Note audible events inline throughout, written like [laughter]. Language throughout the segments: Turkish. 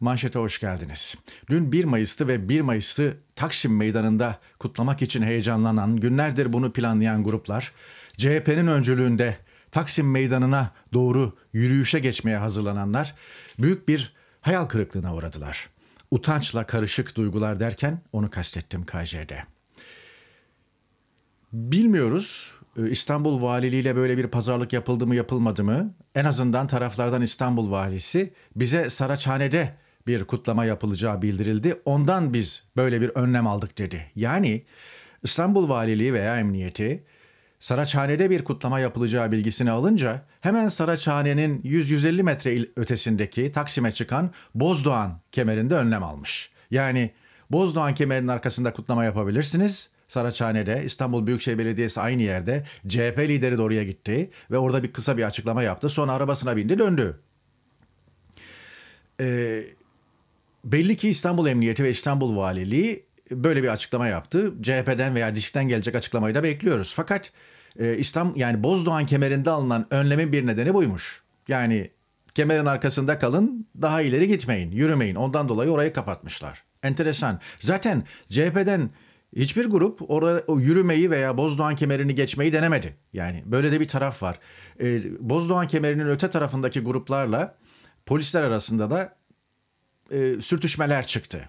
Manşete hoş geldiniz. Dün 1 Mayıs'tı ve 1 Mayıs'ı Taksim Meydanı'nda kutlamak için heyecanlanan, günlerdir bunu planlayan gruplar CHP'nin öncülüğünde Taksim Meydanı'na doğru yürüyüşe geçmeye hazırlananlar büyük bir hayal kırıklığına uğradılar. Utançla karışık duygular derken onu kastettim KJ'de. Bilmiyoruz e, İstanbul ile böyle bir pazarlık yapıldı mı yapılmadı mı? En azından taraflardan İstanbul Valisi bize Saraçhane'de bir kutlama yapılacağı bildirildi. Ondan biz böyle bir önlem aldık dedi. Yani İstanbul Valiliği veya Emniyeti Saraçhane'de bir kutlama yapılacağı bilgisini alınca hemen Saraçhane'nin 100-150 metre ötesindeki Taksim'e çıkan Bozdoğan kemerinde önlem almış. Yani Bozdoğan kemerinin arkasında kutlama yapabilirsiniz. Saraçhane'de İstanbul Büyükşehir Belediyesi aynı yerde CHP lideri de oraya gitti ve orada bir kısa bir açıklama yaptı. Sonra arabasına bindi döndü. Eee Belli ki İstanbul Emniyeti ve İstanbul Valiliği böyle bir açıklama yaptı. CHP'den veya DİSK'ten gelecek açıklamayı da bekliyoruz. Fakat e, İslam yani Bozdoğan kemerinde alınan önlemin bir nedeni buymuş. Yani kemerin arkasında kalın, daha ileri gitmeyin, yürümeyin. Ondan dolayı orayı kapatmışlar. Enteresan. Zaten CHP'den hiçbir grup orada yürümeyi veya Bozdoğan kemerini geçmeyi denemedi. Yani böyle de bir taraf var. E, Bozdoğan kemerinin öte tarafındaki gruplarla polisler arasında da e, sürtüşmeler çıktı.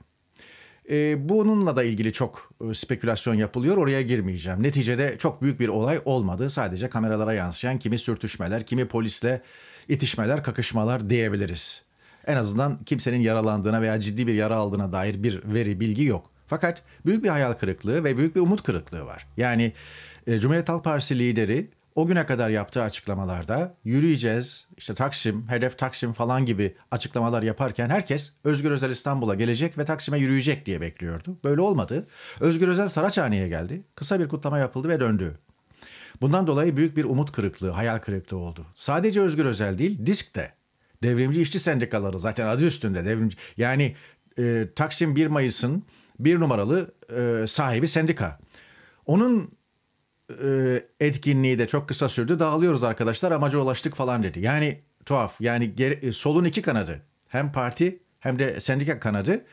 E, bununla da ilgili çok e, spekülasyon yapılıyor. Oraya girmeyeceğim. Neticede çok büyük bir olay olmadı. Sadece kameralara yansıyan kimi sürtüşmeler, kimi polisle itişmeler, kakışmalar diyebiliriz. En azından kimsenin yaralandığına veya ciddi bir yara aldığına dair bir veri, bilgi yok. Fakat büyük bir hayal kırıklığı ve büyük bir umut kırıklığı var. Yani e, Cumhuriyet Halk Partisi lideri o güne kadar yaptığı açıklamalarda yürüyeceğiz, işte Taksim, hedef Taksim falan gibi açıklamalar yaparken herkes Özgür Özel İstanbul'a gelecek ve Taksim'e yürüyecek diye bekliyordu. Böyle olmadı. Özgür Özel Saraçhane'ye geldi. Kısa bir kutlama yapıldı ve döndü. Bundan dolayı büyük bir umut kırıklığı, hayal kırıklığı oldu. Sadece Özgür Özel değil, DISK de. Devrimci işçi sendikaları zaten adı üstünde devrimci. Yani e, Taksim 1 Mayıs'ın bir numaralı e, sahibi sendika. Onun etkinliği de çok kısa sürdü. Dağılıyoruz arkadaşlar amaca ulaştık falan dedi. Yani tuhaf yani e, solun iki kanadı hem parti hem de sendika kanadı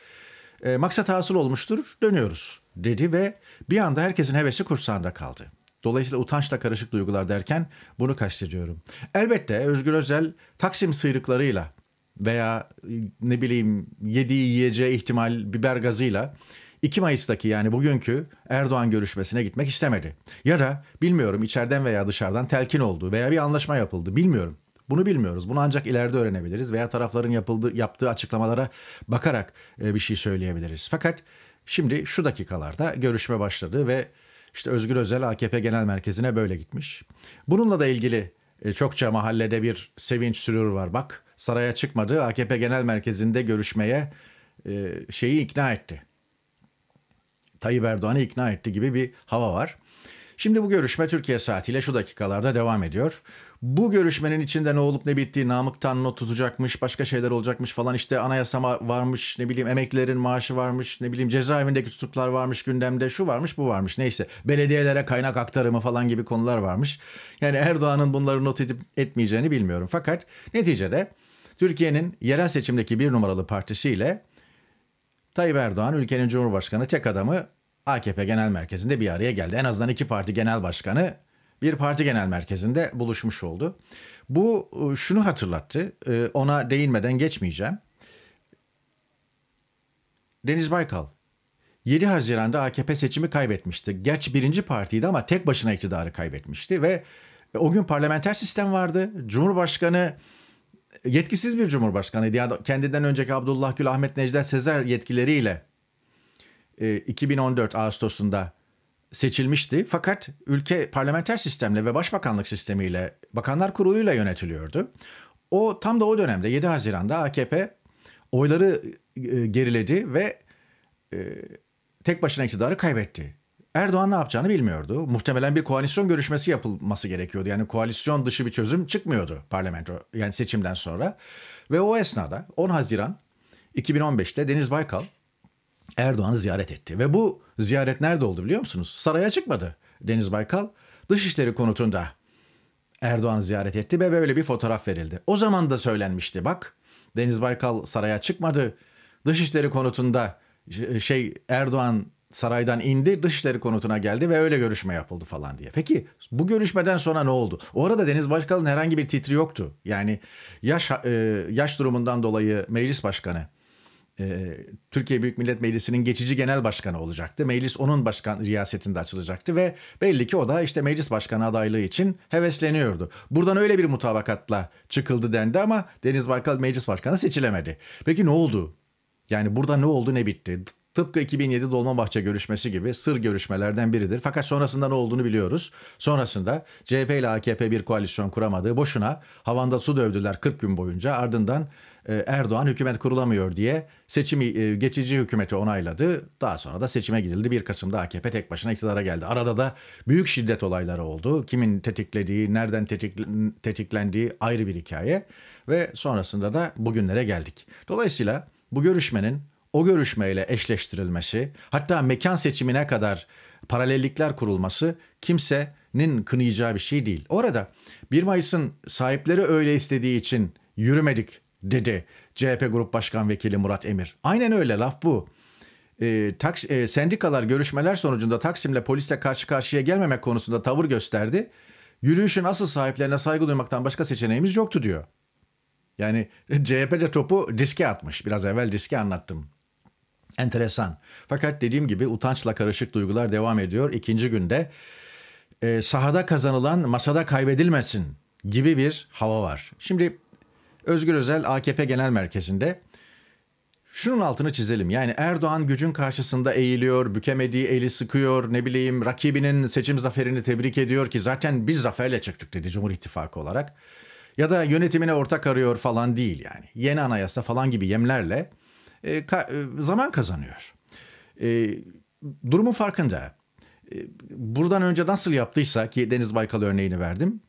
e, maksat hasıl olmuştur dönüyoruz dedi ve bir anda herkesin hevesi kursağında kaldı. Dolayısıyla utançla karışık duygular derken bunu kastediyorum. Elbette Özgür Özel Taksim sıyrıklarıyla veya e, ne bileyim yediği yiyeceği ihtimal biber gazıyla 2 Mayıs'taki yani bugünkü Erdoğan görüşmesine gitmek istemedi. Ya da bilmiyorum içeriden veya dışarıdan telkin oldu veya bir anlaşma yapıldı bilmiyorum. Bunu bilmiyoruz. Bunu ancak ileride öğrenebiliriz veya tarafların yapıldığı, yaptığı açıklamalara bakarak e, bir şey söyleyebiliriz. Fakat şimdi şu dakikalarda görüşme başladı ve işte Özgür Özel AKP Genel Merkezi'ne böyle gitmiş. Bununla da ilgili e, çokça mahallede bir sevinç sürür var. Bak saraya çıkmadı AKP Genel Merkezi'nde görüşmeye e, şeyi ikna etti. Tayyip Erdoğan'ı ikna etti gibi bir hava var. Şimdi bu görüşme Türkiye saatiyle şu dakikalarda devam ediyor. Bu görüşmenin içinde ne olup ne bittiği Namık Tan not tutacakmış, başka şeyler olacakmış falan işte anayasa varmış, ne bileyim emeklilerin maaşı varmış, ne bileyim cezaevindeki tutuklar varmış gündemde, şu varmış bu varmış neyse. Belediyelere kaynak aktarımı falan gibi konular varmış. Yani Erdoğan'ın bunları not edip etmeyeceğini bilmiyorum. Fakat neticede Türkiye'nin yerel seçimdeki bir numaralı partisiyle Tayyip Erdoğan ülkenin Cumhurbaşkanı tek adamı AKP Genel Merkezi'nde bir araya geldi. En azından iki parti genel başkanı bir parti genel merkezinde buluşmuş oldu. Bu e, şunu hatırlattı. E, ona değinmeden geçmeyeceğim. Deniz Baykal 7 Haziran'da AKP seçimi kaybetmişti. Gerçi birinci partiydi ama tek başına iktidarı kaybetmişti ve o gün parlamenter sistem vardı. Cumhurbaşkanı yetkisiz bir cumhurbaşkanıydı. Yani kendinden önceki Abdullah Gül, Ahmet Necdet Sezer yetkileriyle 2014 e, Ağustos'unda seçilmişti. Fakat ülke parlamenter sistemle ve başbakanlık sistemiyle, bakanlar kuruluyla yönetiliyordu. O tam da o dönemde 7 Haziran'da AKP oyları e, geriledi ve e, tek başına iktidarı kaybetti. Erdoğan ne yapacağını bilmiyordu. Muhtemelen bir koalisyon görüşmesi yapılması gerekiyordu. Yani koalisyon dışı bir çözüm çıkmıyordu parlamento yani seçimden sonra. Ve o esnada 10 Haziran 2015'te Deniz Baykal Erdoğan'ı ziyaret etti. Ve bu ziyaret nerede oldu biliyor musunuz? Saraya çıkmadı Deniz Baykal. Dışişleri konutunda Erdoğan'ı ziyaret etti ve böyle bir fotoğraf verildi. O zaman da söylenmişti bak Deniz Baykal saraya çıkmadı. Dışişleri konutunda şey Erdoğan saraydan indi dışişleri konutuna geldi ve öyle görüşme yapıldı falan diye. Peki bu görüşmeden sonra ne oldu? O arada Deniz Başkal'ın herhangi bir titri yoktu. Yani yaş e, yaş durumundan dolayı meclis başkanı e, Türkiye Büyük Millet Meclisi'nin geçici genel başkanı olacaktı. Meclis onun başkan riyasetinde açılacaktı ve belli ki o da işte meclis başkanı adaylığı için hevesleniyordu. Buradan öyle bir mutabakatla çıkıldı dendi ama Deniz Baykal meclis başkanı seçilemedi. Peki ne oldu? Yani burada ne oldu ne bitti? Tıpkı 2007 Dolmabahçe görüşmesi gibi sır görüşmelerden biridir. Fakat sonrasında ne olduğunu biliyoruz. Sonrasında CHP ile AKP bir koalisyon kuramadı. Boşuna havanda su dövdüler 40 gün boyunca. Ardından e, Erdoğan hükümet kurulamıyor diye seçimi e, geçici hükümeti onayladı. Daha sonra da seçime gidildi. 1 Kasım'da AKP tek başına iktidara geldi. Arada da büyük şiddet olayları oldu. Kimin tetiklediği, nereden tetiklendiği ayrı bir hikaye ve sonrasında da bugünlere geldik. Dolayısıyla bu görüşmenin o görüşmeyle eşleştirilmesi, hatta mekan seçimine kadar paralellikler kurulması kimsenin kınayacağı bir şey değil. Orada 1 Mayıs'ın sahipleri öyle istediği için yürümedik dedi CHP Grup Başkan Vekili Murat Emir. Aynen öyle laf bu. E, taks, e, sendikalar görüşmeler sonucunda Taksim'le polisle karşı karşıya gelmemek konusunda tavır gösterdi. Yürüyüşün asıl sahiplerine saygı duymaktan başka seçeneğimiz yoktu diyor. Yani CHP'de topu diske atmış. Biraz evvel diske anlattım. Enteresan. Fakat dediğim gibi utançla karışık duygular devam ediyor. İkinci günde e, sahada kazanılan masada kaybedilmesin gibi bir hava var. Şimdi Özgür Özel AKP Genel Merkezi'nde şunun altını çizelim. Yani Erdoğan gücün karşısında eğiliyor, bükemediği eli sıkıyor, ne bileyim rakibinin seçim zaferini tebrik ediyor ki zaten biz zaferle çıktık dedi Cumhur İttifakı olarak. Ya da yönetimine ortak arıyor falan değil yani. Yeni anayasa falan gibi yemlerle e, e, zaman kazanıyor. E, durumun farkında. E, buradan önce nasıl yaptıysa ki Deniz Baykal örneğini verdim.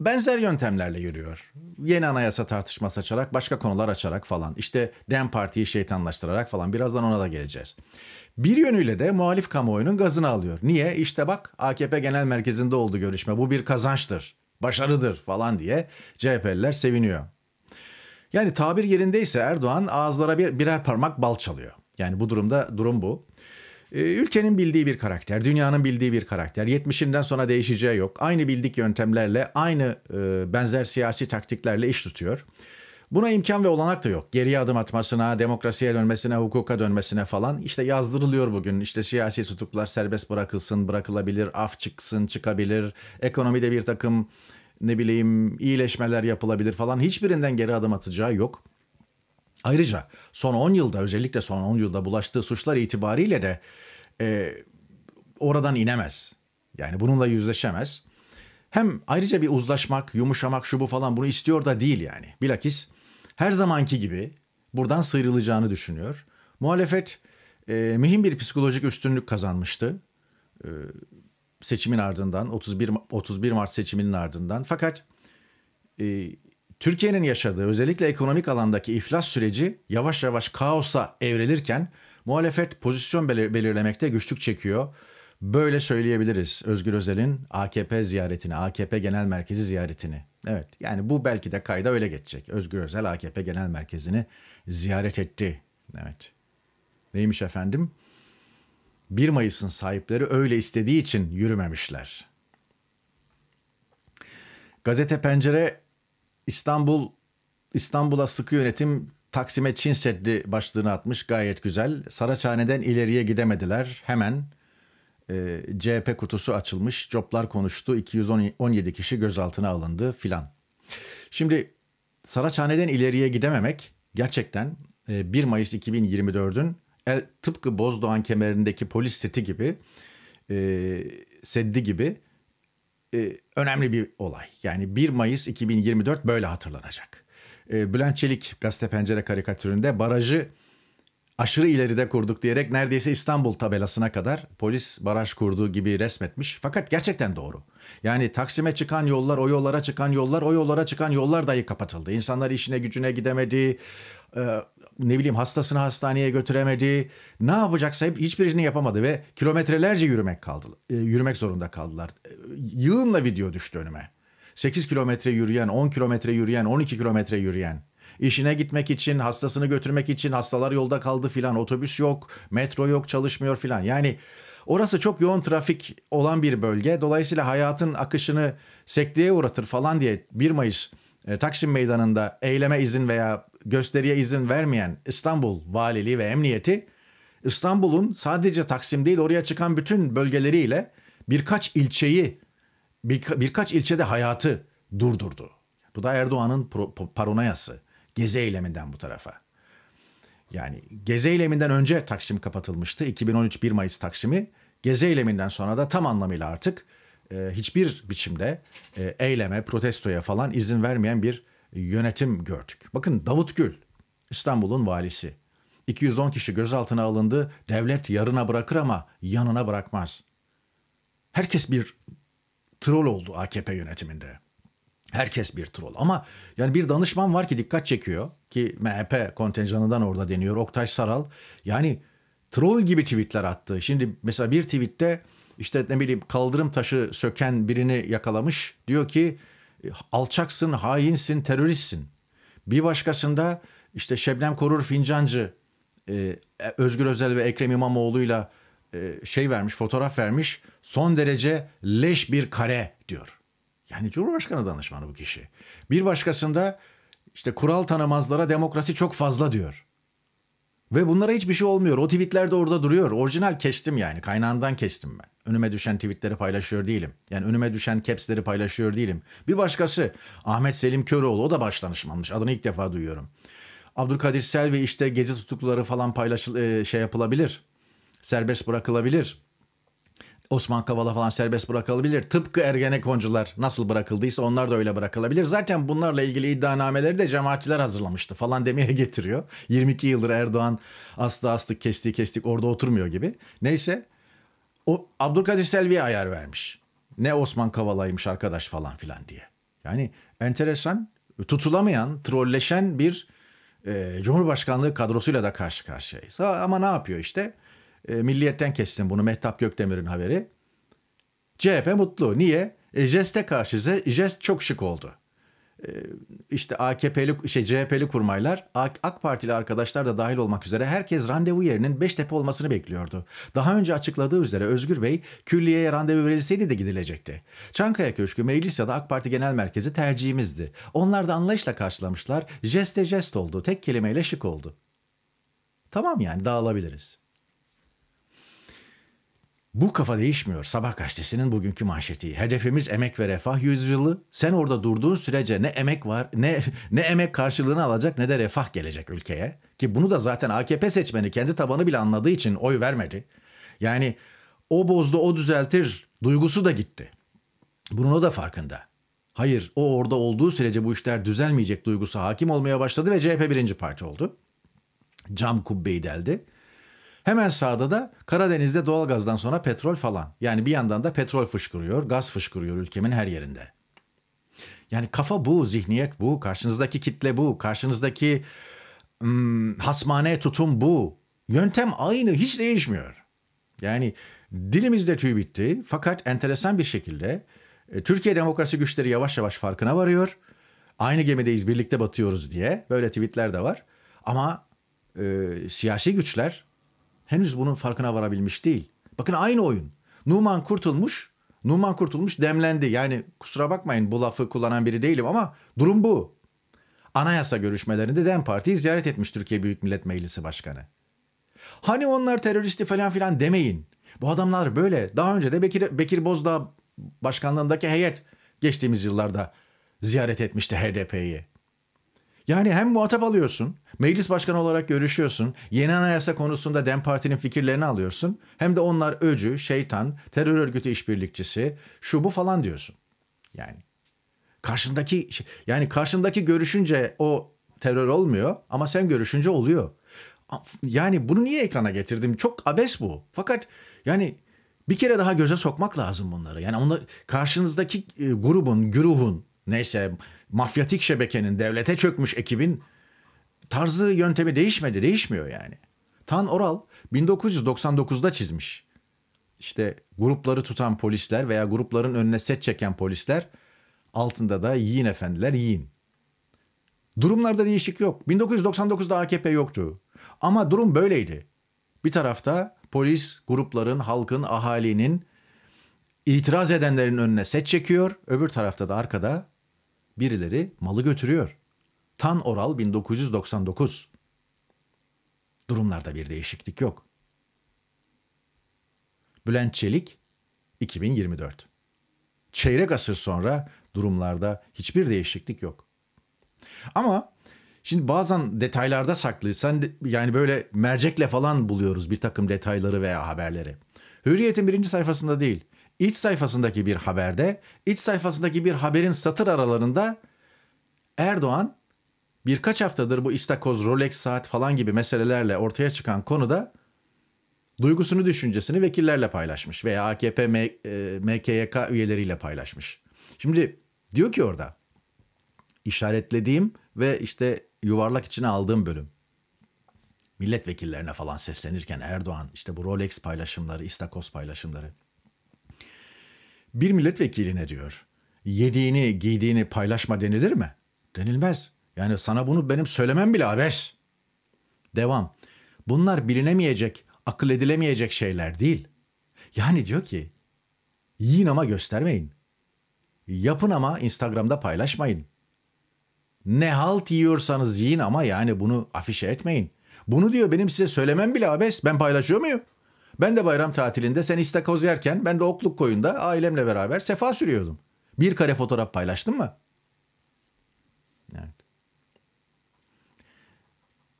Benzer yöntemlerle yürüyor. Yeni anayasa tartışması açarak, başka konular açarak falan. İşte Dem Parti'yi şeytanlaştırarak falan. Birazdan ona da geleceğiz. Bir yönüyle de muhalif kamuoyunun gazını alıyor. Niye? İşte bak AKP Genel Merkezi'nde oldu görüşme. Bu bir kazançtır, başarıdır falan diye CHP'liler seviniyor. Yani tabir yerindeyse Erdoğan ağızlara bir, birer parmak bal çalıyor. Yani bu durumda durum bu. Ee, ülkenin bildiği bir karakter, dünyanın bildiği bir karakter. 70'inden sonra değişeceği yok. Aynı bildik yöntemlerle, aynı e, benzer siyasi taktiklerle iş tutuyor. Buna imkan ve olanak da yok. Geriye adım atmasına, demokrasiye dönmesine, hukuka dönmesine falan. işte yazdırılıyor bugün. İşte siyasi tutuklar serbest bırakılsın, bırakılabilir, af çıksın, çıkabilir. Ekonomide bir takım ne bileyim iyileşmeler yapılabilir falan hiçbirinden geri adım atacağı yok. Ayrıca son 10 yılda özellikle son 10 yılda bulaştığı suçlar itibariyle de e, oradan inemez. Yani bununla yüzleşemez. Hem ayrıca bir uzlaşmak, yumuşamak şu bu falan bunu istiyor da değil yani. Bilakis her zamanki gibi buradan sıyrılacağını düşünüyor. Muhalefet e, mühim bir psikolojik üstünlük kazanmıştı. E, seçimin ardından 31 31 Mart seçiminin ardından fakat e, Türkiye'nin yaşadığı özellikle ekonomik alandaki iflas süreci yavaş yavaş kaosa evrilirken muhalefet pozisyon belir- belirlemekte güçlük çekiyor. Böyle söyleyebiliriz Özgür Özel'in AKP ziyaretini, AKP Genel Merkezi ziyaretini. Evet yani bu belki de kayda öyle geçecek. Özgür Özel AKP Genel Merkezi'ni ziyaret etti. Evet. Neymiş efendim? 1 Mayıs'ın sahipleri öyle istediği için yürümemişler. Gazete Pencere İstanbul İstanbul'a sıkı yönetim Taksim'e Çin Seddi başlığını atmış gayet güzel. Saraçhane'den ileriye gidemediler. Hemen e, CHP kutusu açılmış. Coplar konuştu. 217 kişi gözaltına alındı filan. Şimdi Saraçhane'den ileriye gidememek gerçekten 1 e, Mayıs 2024'ün el, tıpkı Bozdoğan kemerindeki polis seti gibi e, seddi gibi e, önemli bir olay. Yani 1 Mayıs 2024 böyle hatırlanacak. E, Bülent Çelik gazete pencere karikatüründe barajı aşırı ileride kurduk diyerek neredeyse İstanbul tabelasına kadar polis baraj kurduğu gibi resmetmiş. Fakat gerçekten doğru. Yani Taksim'e çıkan yollar, o yollara çıkan yollar, o yollara çıkan yollar dahi kapatıldı. İnsanlar işine gücüne gidemedi. Ee, ne bileyim hastasını hastaneye götüremedi. Ne yapacaksa hiçbirini yapamadı ve kilometrelerce yürümek kaldı. E, yürümek zorunda kaldılar. E, yığınla video düştü önüme. 8 kilometre yürüyen, 10 kilometre yürüyen, 12 kilometre yürüyen. İşine gitmek için, hastasını götürmek için hastalar yolda kaldı filan. Otobüs yok, metro yok, çalışmıyor filan. Yani orası çok yoğun trafik olan bir bölge. Dolayısıyla hayatın akışını sekteye uğratır falan diye 1 Mayıs e, Taksim Meydanı'nda eyleme izin veya gösteriye izin vermeyen İstanbul Valiliği ve Emniyeti İstanbul'un sadece Taksim değil oraya çıkan bütün bölgeleriyle birkaç ilçeyi birka, birkaç ilçede hayatı durdurdu. Bu da Erdoğan'ın paranoyası. Gezi eyleminden bu tarafa. Yani gezi eyleminden önce Taksim kapatılmıştı. 2013 1 Mayıs Taksim'i. Gezi eyleminden sonra da tam anlamıyla artık e, hiçbir biçimde e, eyleme, protestoya falan izin vermeyen bir yönetim gördük. Bakın Davut Gül, İstanbul'un valisi. 210 kişi gözaltına alındı. Devlet yarına bırakır ama yanına bırakmaz. Herkes bir troll oldu AKP yönetiminde. Herkes bir troll ama yani bir danışman var ki dikkat çekiyor ki MHP kontenjanından orada deniyor Oktay Saral. Yani troll gibi tweetler attı. Şimdi mesela bir tweette işte ne bileyim kaldırım taşı söken birini yakalamış. Diyor ki alçaksın, hainsin, teröristsin. Bir başkasında işte Şebnem Korur Fincancı e, e, Özgür Özel ve Ekrem İmamoğlu'yla e, şey vermiş, fotoğraf vermiş. Son derece leş bir kare diyor. Yani Cumhurbaşkanı danışmanı bu kişi. Bir başkasında işte kural tanımazlara demokrasi çok fazla diyor. Ve bunlara hiçbir şey olmuyor. O tweetler de orada duruyor. Orijinal kestim yani. Kaynağından kestim ben. Önüme düşen tweetleri paylaşıyor değilim. Yani önüme düşen capsleri paylaşıyor değilim. Bir başkası Ahmet Selim Köroğlu. O da başlanışmanmış. Adını ilk defa duyuyorum. Abdülkadir Selvi işte gezi tutukluları falan paylaşıl e, şey yapılabilir. Serbest bırakılabilir. Osman Kavala falan serbest bırakılabilir. Tıpkı Ergenekoncular nasıl bırakıldıysa onlar da öyle bırakılabilir. Zaten bunlarla ilgili iddianameleri de cemaatçiler hazırlamıştı falan [laughs] demeye getiriyor. 22 yıldır Erdoğan astı astık kestiği kestik orada oturmuyor gibi. Neyse o Abdülkadir Selvi'ye ayar vermiş. Ne Osman Kavala'ymış arkadaş falan filan diye. Yani enteresan, tutulamayan, trolleşen bir e, Cumhurbaşkanlığı kadrosuyla da karşı karşıyayız. ama ne yapıyor işte? E, Milliyet'ten kestim bunu Mehtap Gökdemir'in haberi. CHP mutlu. Niye? E, JEST'e karşı JEST çok şık oldu. E, işte AKP'li, şey CHP'li kurmaylar, AK, AK Partili arkadaşlar da dahil olmak üzere herkes randevu yerinin Beştepe olmasını bekliyordu. Daha önce açıkladığı üzere Özgür Bey külliyeye randevu verilseydi de gidilecekti. Çankaya Köşkü meclis ya da AK Parti Genel Merkezi tercihimizdi. Onlar da anlayışla karşılamışlar. JEST'e JEST oldu. Tek kelimeyle şık oldu. Tamam yani dağılabiliriz. Bu kafa değişmiyor sabah gazetesinin bugünkü manşeti. Hedefimiz emek ve refah yüzyılı. Sen orada durduğun sürece ne emek var ne ne emek karşılığını alacak ne de refah gelecek ülkeye. Ki bunu da zaten AKP seçmeni kendi tabanı bile anladığı için oy vermedi. Yani o bozdu o düzeltir duygusu da gitti. Bunun o da farkında. Hayır o orada olduğu sürece bu işler düzelmeyecek duygusu hakim olmaya başladı ve CHP birinci parti oldu. Cam kubbeyi deldi. Hemen sağda da Karadeniz'de doğalgazdan sonra petrol falan. Yani bir yandan da petrol fışkırıyor, gaz fışkırıyor ülkemin her yerinde. Yani kafa bu, zihniyet bu, karşınızdaki kitle bu, karşınızdaki ım, hasmane tutum bu. Yöntem aynı, hiç değişmiyor. Yani dilimizde tüy bitti fakat enteresan bir şekilde e, Türkiye demokrasi güçleri yavaş yavaş farkına varıyor. Aynı gemideyiz, birlikte batıyoruz diye böyle tweetler de var. Ama e, siyasi güçler henüz bunun farkına varabilmiş değil. Bakın aynı oyun. Numan kurtulmuş, Numan kurtulmuş demlendi. Yani kusura bakmayın bu lafı kullanan biri değilim ama durum bu. Anayasa görüşmelerinde DEM Parti'yi ziyaret etmiş Türkiye Büyük Millet Meclisi Başkanı. Hani onlar teröristi falan filan demeyin. Bu adamlar böyle. Daha önce de Bekir, Bekir Bozdağ başkanlığındaki heyet geçtiğimiz yıllarda ziyaret etmişti HDP'yi. Yani hem muhatap alıyorsun, meclis başkanı olarak görüşüyorsun, yeni anayasa konusunda DEM Parti'nin fikirlerini alıyorsun. Hem de onlar öcü, şeytan, terör örgütü işbirlikçisi, şu bu falan diyorsun. Yani karşındaki yani karşındaki görüşünce o terör olmuyor ama sen görüşünce oluyor. Yani bunu niye ekrana getirdim? Çok abes bu. Fakat yani bir kere daha göze sokmak lazım bunları. Yani onlar karşınızdaki e, grubun, güruhun neyse mafyatik şebekenin devlete çökmüş ekibin tarzı yöntemi değişmedi. Değişmiyor yani. Tan Oral 1999'da çizmiş. İşte grupları tutan polisler veya grupların önüne set çeken polisler altında da yiyin efendiler yiyin. Durumlarda değişik yok. 1999'da AKP yoktu. Ama durum böyleydi. Bir tarafta polis grupların, halkın, ahalinin itiraz edenlerin önüne set çekiyor. Öbür tarafta da arkada birileri malı götürüyor. Tan Oral 1999. Durumlarda bir değişiklik yok. Bülent Çelik 2024. Çeyrek asır sonra durumlarda hiçbir değişiklik yok. Ama şimdi bazen detaylarda saklıysan yani böyle mercekle falan buluyoruz bir takım detayları veya haberleri. Hürriyet'in birinci sayfasında değil iç sayfasındaki bir haberde, iç sayfasındaki bir haberin satır aralarında Erdoğan birkaç haftadır bu istakoz, Rolex saat falan gibi meselelerle ortaya çıkan konuda duygusunu, düşüncesini vekillerle paylaşmış veya AKP, MKYK e, üyeleriyle paylaşmış. Şimdi diyor ki orada işaretlediğim ve işte yuvarlak içine aldığım bölüm. Milletvekillerine falan seslenirken Erdoğan işte bu Rolex paylaşımları, istakoz paylaşımları. Bir milletvekiline diyor. Yediğini, giydiğini paylaşma denilir mi? Denilmez. Yani sana bunu benim söylemem bile abes. Devam. Bunlar bilinemeyecek, akıl edilemeyecek şeyler değil. Yani diyor ki, yiyin ama göstermeyin. Yapın ama Instagram'da paylaşmayın. Ne halt yiyorsanız yiyin ama yani bunu afişe etmeyin. Bunu diyor benim size söylemem bile abes. Ben paylaşıyor muyum? Ben de bayram tatilinde sen istakoz yerken ben de okluk koyunda ailemle beraber sefa sürüyordum. Bir kare fotoğraf paylaştın mı? Evet.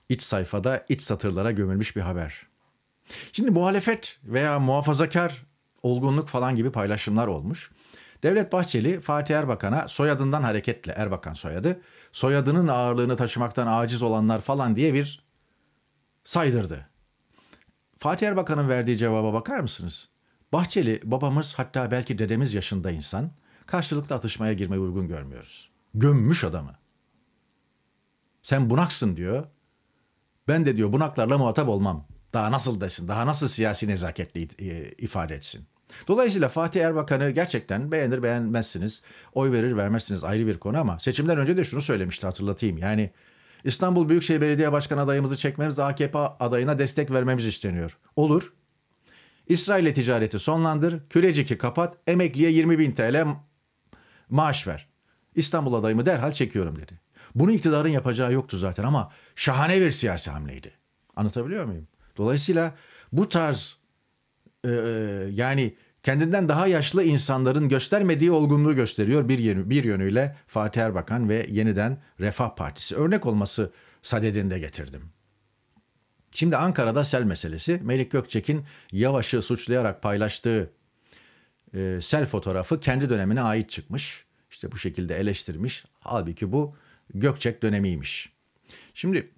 İç sayfada iç satırlara gömülmüş bir haber. Şimdi muhalefet veya muhafazakar olgunluk falan gibi paylaşımlar olmuş. Devlet Bahçeli Fatih Erbakan'a soyadından hareketle Erbakan soyadı, soyadının ağırlığını taşımaktan aciz olanlar falan diye bir saydırdı. Fatih Erbakan'ın verdiği cevaba bakar mısınız? Bahçeli babamız hatta belki dedemiz yaşında insan karşılıklı atışmaya girmeyi uygun görmüyoruz. Gömmüş adamı. Sen bunaksın diyor. Ben de diyor bunaklarla muhatap olmam. Daha nasıl desin, daha nasıl siyasi nezaketli e, ifade etsin. Dolayısıyla Fatih Erbakan'ı gerçekten beğenir beğenmezsiniz, oy verir vermezsiniz ayrı bir konu ama seçimden önce de şunu söylemişti hatırlatayım. Yani İstanbul Büyükşehir Belediye Başkanı adayımızı çekmemiz AKP adayına destek vermemiz isteniyor. Olur. İsrail'e ticareti sonlandır, Kürecik'i kapat, emekliye 20 bin TL maaş ver. İstanbul adayımı derhal çekiyorum dedi. Bunu iktidarın yapacağı yoktu zaten ama şahane bir siyasi hamleydi. Anlatabiliyor muyum? Dolayısıyla bu tarz e, e yani kendinden daha yaşlı insanların göstermediği olgunluğu gösteriyor bir, yönü, bir yönüyle Fatih Erbakan ve yeniden Refah Partisi. Örnek olması sadedinde getirdim. Şimdi Ankara'da sel meselesi. Melik Gökçek'in Yavaş'ı suçlayarak paylaştığı e, sel fotoğrafı kendi dönemine ait çıkmış. İşte bu şekilde eleştirmiş. Halbuki bu Gökçek dönemiymiş. Şimdi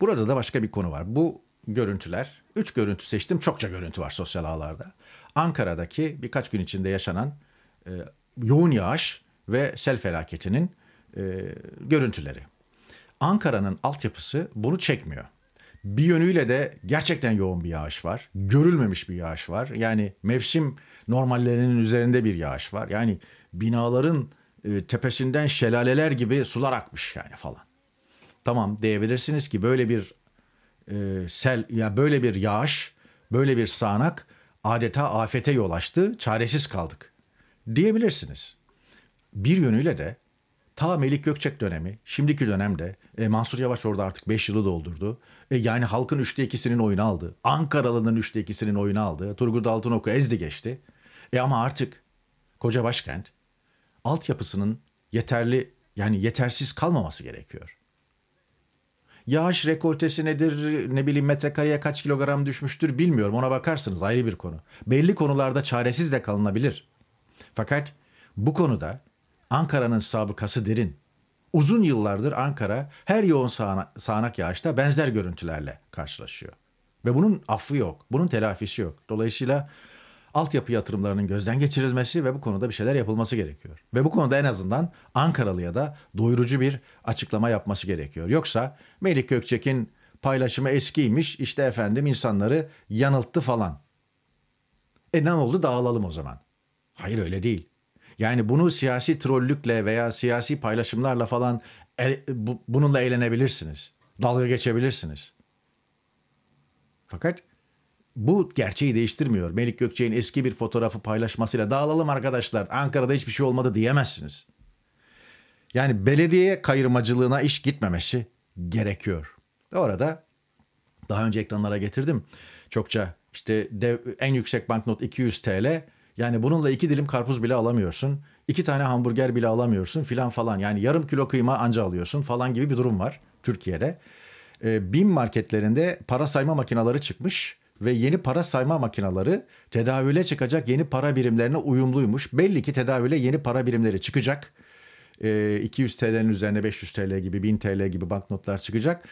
burada da başka bir konu var. Bu görüntüler 3 görüntü seçtim. Çokça görüntü var sosyal ağlarda. Ankara'daki birkaç gün içinde yaşanan e, yoğun yağış ve sel felaketinin e, görüntüleri. Ankara'nın altyapısı bunu çekmiyor. Bir yönüyle de gerçekten yoğun bir yağış var. Görülmemiş bir yağış var. Yani mevsim normallerinin üzerinde bir yağış var. Yani binaların e, tepesinden şelaleler gibi sular akmış yani falan. Tamam diyebilirsiniz ki böyle bir e, sel ya yani böyle bir yağış, böyle bir sağanak adeta afete yol açtı, çaresiz kaldık diyebilirsiniz. Bir yönüyle de ta Melik Gökçek dönemi, şimdiki dönemde e, Mansur Yavaş orada artık 5 yılı doldurdu. E, yani halkın 3'te 2'sinin oyunu aldı. Ankaralı'nın 3'te 2'sinin oyunu aldı. Turgut Altınok'u ezdi geçti. E ama artık koca başkent altyapısının yeterli yani yetersiz kalmaması gerekiyor. Yağış rekortesi nedir, ne bileyim metrekareye kaç kilogram düşmüştür bilmiyorum. Ona bakarsınız ayrı bir konu. Belli konularda çaresiz de kalınabilir. Fakat bu konuda Ankara'nın sabıkası derin. Uzun yıllardır Ankara her yoğun sağana, sağanak yağışta benzer görüntülerle karşılaşıyor. Ve bunun affı yok, bunun telafisi yok. Dolayısıyla altyapı yatırımlarının gözden geçirilmesi ve bu konuda bir şeyler yapılması gerekiyor. Ve bu konuda en azından Ankaralı'ya da doyurucu bir açıklama yapması gerekiyor. Yoksa Melik Gökçek'in paylaşımı eskiymiş işte efendim insanları yanılttı falan. E ne oldu dağılalım o zaman. Hayır öyle değil. Yani bunu siyasi trollükle veya siyasi paylaşımlarla falan e, bu, bununla eğlenebilirsiniz. Dalga geçebilirsiniz. Fakat bu gerçeği değiştirmiyor. Melik Gökçe'nin eski bir fotoğrafı paylaşmasıyla dağılalım arkadaşlar Ankara'da hiçbir şey olmadı diyemezsiniz. Yani belediye kayırmacılığına iş gitmemesi gerekiyor. Orada daha önce ekranlara getirdim çokça işte dev, en yüksek banknot 200 TL. Yani bununla iki dilim karpuz bile alamıyorsun. iki tane hamburger bile alamıyorsun filan falan. Yani yarım kilo kıyma anca alıyorsun falan gibi bir durum var Türkiye'de. E, BİM marketlerinde para sayma makinaları çıkmış ve yeni para sayma makineleri tedavüle çıkacak yeni para birimlerine uyumluymuş. Belli ki tedavüle yeni para birimleri çıkacak. 200 ee, TL'nin üzerine 500 TL gibi 1000 TL gibi banknotlar çıkacak.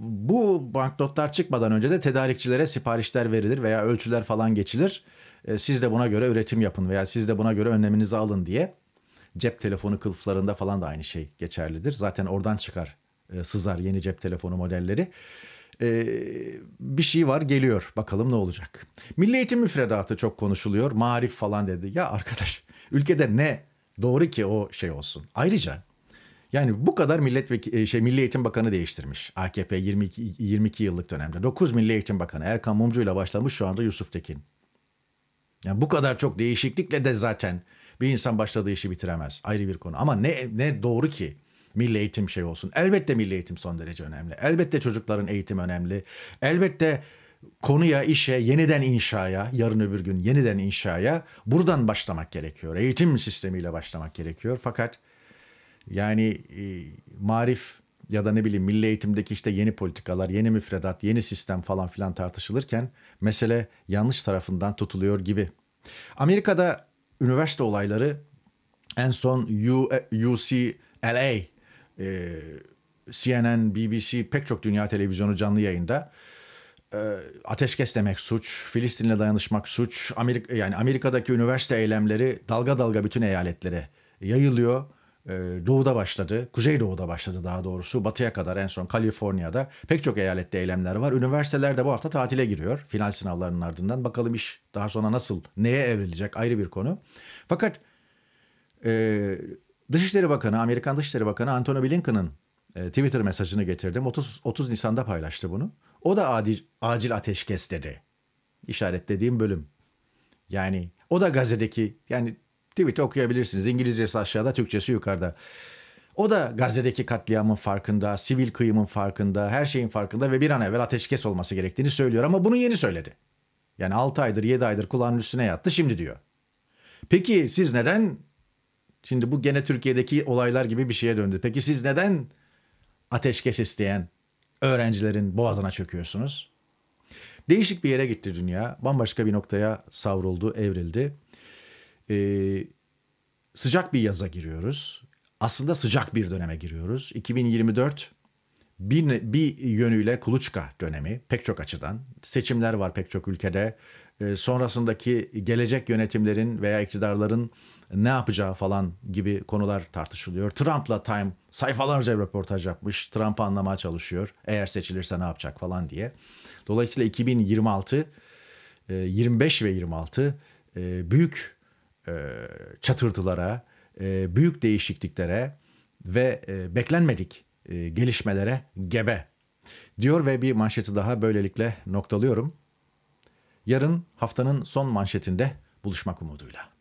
Bu banknotlar çıkmadan önce de tedarikçilere siparişler verilir veya ölçüler falan geçilir. Ee, siz de buna göre üretim yapın veya siz de buna göre önleminizi alın diye. Cep telefonu kılıflarında falan da aynı şey geçerlidir. Zaten oradan çıkar, e, sızar yeni cep telefonu modelleri e, bir şey var geliyor. Bakalım ne olacak. Milli eğitim müfredatı çok konuşuluyor. Marif falan dedi. Ya arkadaş ülkede ne doğru ki o şey olsun. Ayrıca yani bu kadar milletvekili e, şey Milli Eğitim Bakanı değiştirmiş. AKP 22 22 yıllık dönemde 9 Milli Eğitim Bakanı Erkan Mumcu ile başlamış şu anda Yusuf Tekin. Yani bu kadar çok değişiklikle de zaten bir insan başladığı işi bitiremez. Ayrı bir konu. Ama ne ne doğru ki? milli eğitim şey olsun. Elbette milli eğitim son derece önemli. Elbette çocukların eğitim önemli. Elbette konuya, işe, yeniden inşaya, yarın öbür gün yeniden inşaya buradan başlamak gerekiyor. Eğitim sistemiyle başlamak gerekiyor. Fakat yani e, marif ya da ne bileyim milli eğitimdeki işte yeni politikalar, yeni müfredat, yeni sistem falan filan tartışılırken mesele yanlış tarafından tutuluyor gibi. Amerika'da üniversite olayları en son UCLA e, ee, CNN, BBC pek çok dünya televizyonu canlı yayında e, ateşkes demek suç, Filistin'le dayanışmak suç, Amerika, yani Amerika'daki üniversite eylemleri dalga dalga bütün eyaletlere yayılıyor. Ee, doğu'da başladı, Kuzeydoğu'da başladı daha doğrusu, batıya kadar en son Kaliforniya'da pek çok eyalette eylemler var. Üniversiteler de bu hafta tatile giriyor final sınavlarının ardından. Bakalım iş daha sonra nasıl, neye evrilecek ayrı bir konu. Fakat Dışişleri Bakanı, Amerikan Dışişleri Bakanı Antony Blinken'ın e, Twitter mesajını getirdim. 30, 30 Nisan'da paylaştı bunu. O da adil, acil ateşkes dedi. İşaretlediğim bölüm. Yani o da Gazze'deki yani tweet'i okuyabilirsiniz. İngilizcesi aşağıda, Türkçesi yukarıda. O da Gazze'deki katliamın farkında, sivil kıyımın farkında, her şeyin farkında ve bir an evvel ateşkes olması gerektiğini söylüyor ama bunu yeni söyledi. Yani 6 aydır 7 aydır kulağının üstüne yattı şimdi diyor. Peki siz neden Şimdi bu gene Türkiye'deki olaylar gibi bir şeye döndü. Peki siz neden ateşkes isteyen öğrencilerin boğazına çöküyorsunuz? Değişik bir yere gitti dünya. Bambaşka bir noktaya savruldu, evrildi. Ee, sıcak bir yaza giriyoruz. Aslında sıcak bir döneme giriyoruz. 2024 bir, bir yönüyle kuluçka dönemi pek çok açıdan. Seçimler var pek çok ülkede. Ee, sonrasındaki gelecek yönetimlerin veya iktidarların ne yapacağı falan gibi konular tartışılıyor. Trump'la Time sayfalarca röportaj yapmış. Trump'ı anlamaya çalışıyor. Eğer seçilirse ne yapacak falan diye. Dolayısıyla 2026 25 e, ve 26 e, büyük e, çatırtılara, büyük değişikliklere ve beklenmedik gelişmelere gebe diyor ve bir manşeti daha böylelikle noktalıyorum. Yarın haftanın son manşetinde buluşmak umuduyla.